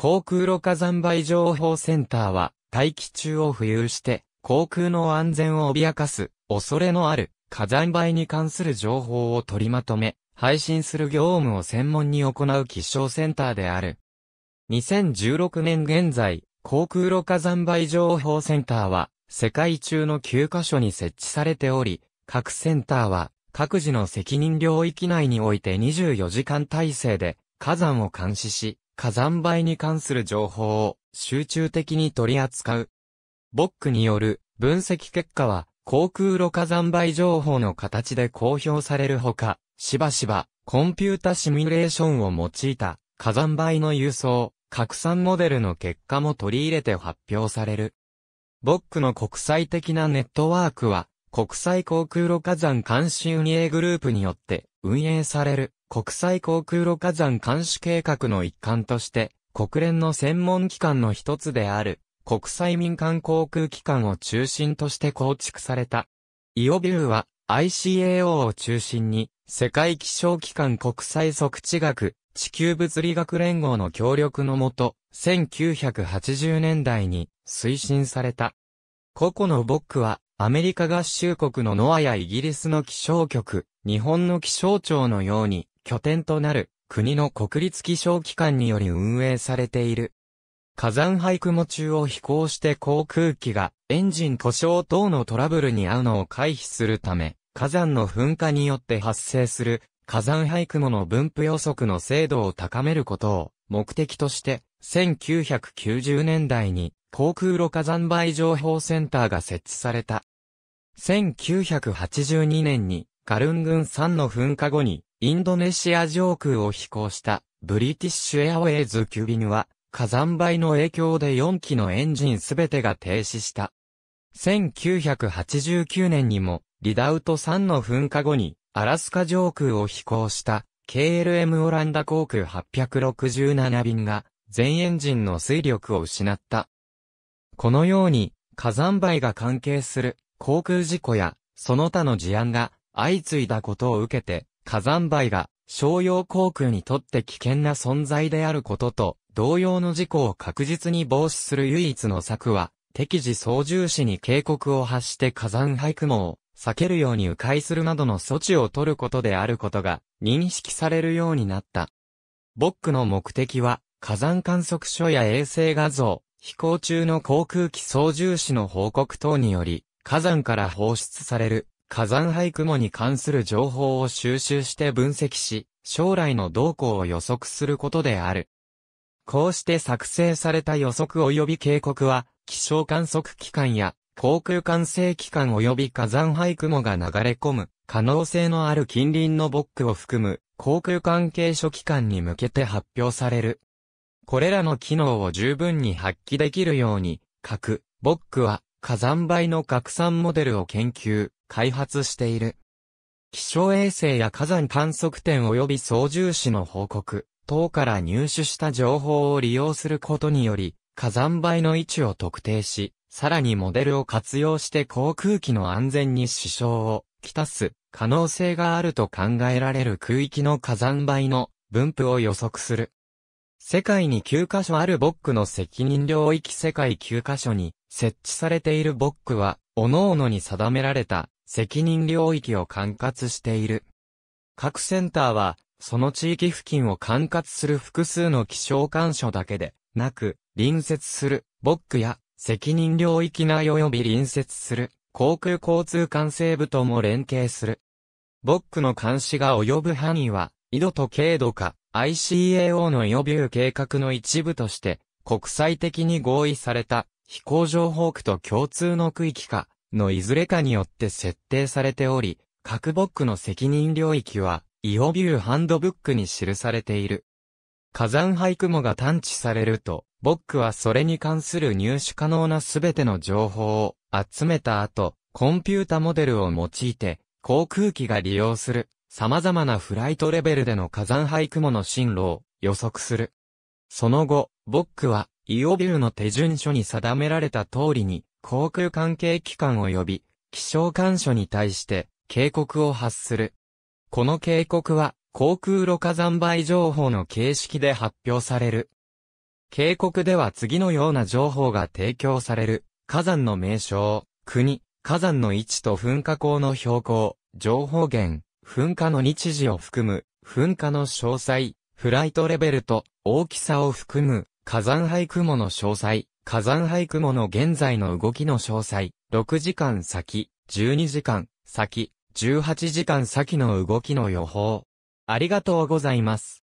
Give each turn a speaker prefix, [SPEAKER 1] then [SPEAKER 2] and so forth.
[SPEAKER 1] 航空路火山灰情報センターは、大気中を浮遊して、航空の安全を脅かす、恐れのある、火山灰に関する情報を取りまとめ、配信する業務を専門に行う気象センターである。2016年現在、航空路火山灰情報センターは、世界中の9カ所に設置されており、各センターは、各自の責任領域内において24時間体制で、火山を監視し、火山灰に関する情報を集中的に取り扱う。ボックによる分析結果は、航空路火山灰情報の形で公表されるほか、しばしばコンピュータシミュレーションを用いた火山灰の輸送、拡散モデルの結果も取り入れて発表される。ボックの国際的なネットワークは、国際航空路火山監視運営グループによって運営される。国際航空路火山監視計画の一環として、国連の専門機関の一つである、国際民間航空機関を中心として構築された。イオビューは、ICAO を中心に、世界気象機関国際測地学、地球物理学連合の協力のもと、1980年代に推進された。個々のボックは、アメリカ合衆国のノアやイギリスの気象局、日本の気象庁のように、拠点となる国の国立気象機関により運営されている。火山灰雲中を飛行して航空機がエンジン故障等のトラブルに遭うのを回避するため、火山の噴火によって発生する火山灰雲の分布予測の精度を高めることを目的として、1990年代に航空路火山灰情報センターが設置された。1982年にガルン群ン3の噴火後にインドネシア上空を飛行したブリティッシュエアウェイズ9便は火山灰の影響で4機のエンジンすべてが停止した。1989年にもリダウト3の噴火後にアラスカ上空を飛行した KLM オランダ航空867便が全エンジンの水力を失った。このように火山灰が関係する航空事故やその他の事案が相次いだことを受けて火山灰が商用航空にとって危険な存在であることと、同様の事故を確実に防止する唯一の策は、適時操縦士に警告を発して火山灰雲を避けるように迂回するなどの措置を取ることであることが認識されるようになった。ボックの目的は、火山観測所や衛星画像、飛行中の航空機操縦士の報告等により、火山から放出される火山灰雲に関する情報を収集して分析し、将来の動向を予測することである。こうして作成された予測及び警告は、気象観測機関や航空管制機関及び火山灰雲が流れ込む可能性のある近隣のボックを含む航空関係諸機関に向けて発表される。これらの機能を十分に発揮できるように、各ボックは火山灰の拡散モデルを研究、開発している。気象衛星や火山観測点及び操縦士の報告、等から入手した情報を利用することにより、火山灰の位置を特定し、さらにモデルを活用して航空機の安全に支障をきたす可能性があると考えられる空域の火山灰の分布を予測する。世界に9カ所あるボックの責任領域世界9カ所に設置されているボックは、各々に定められた責任領域を管轄している。各センターは、その地域付近を管轄する複数の気象官所だけで、なく、隣接する、ボックや、責任領域内及び隣接する、航空交通管制部とも連携する。ボックの監視が及ぶ範囲は、緯度と経度か、ICAO の予備計画の一部として、国際的に合意された飛行情報区と共通の区域か、のいずれかによって設定されており、各ボックの責任領域は、イオビューハンドブックに記されている。火山灰雲が探知されると、ボックはそれに関する入手可能なすべての情報を集めた後、コンピュータモデルを用いて、航空機が利用する様々なフライトレベルでの火山灰雲の進路を予測する。その後、ボックはイオビューの手順書に定められた通りに、航空関係機関及び、気象監渉に対して、警告を発する。この警告は、航空路火山灰情報の形式で発表される。警告では次のような情報が提供される。火山の名称、国、火山の位置と噴火口の標高、情報源、噴火の日時を含む、噴火の詳細、フライトレベルと大きさを含む火山灰雲の詳細、火山灰雲の現在の動きの詳細、6時間先、12時間先、18時間先の動きの予報。ありがとうございます。